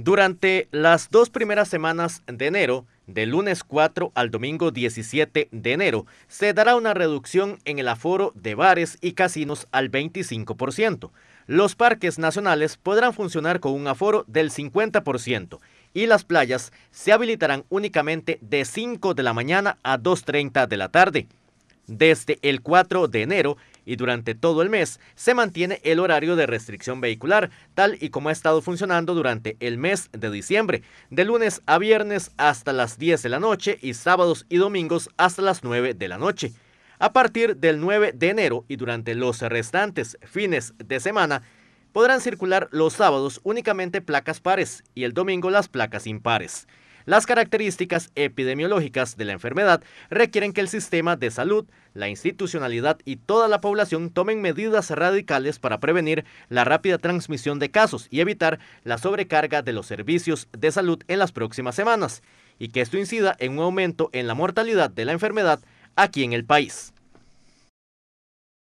Durante las dos primeras semanas de enero, del lunes 4 al domingo 17 de enero, se dará una reducción en el aforo de bares y casinos al 25%. Los parques nacionales podrán funcionar con un aforo del 50% y las playas se habilitarán únicamente de 5 de la mañana a 2.30 de la tarde. Desde el 4 de enero y durante todo el mes se mantiene el horario de restricción vehicular, tal y como ha estado funcionando durante el mes de diciembre, de lunes a viernes hasta las 10 de la noche y sábados y domingos hasta las 9 de la noche. A partir del 9 de enero y durante los restantes fines de semana, podrán circular los sábados únicamente placas pares y el domingo las placas impares. Las características epidemiológicas de la enfermedad requieren que el sistema de salud, la institucionalidad y toda la población tomen medidas radicales para prevenir la rápida transmisión de casos y evitar la sobrecarga de los servicios de salud en las próximas semanas, y que esto incida en un aumento en la mortalidad de la enfermedad aquí en el país.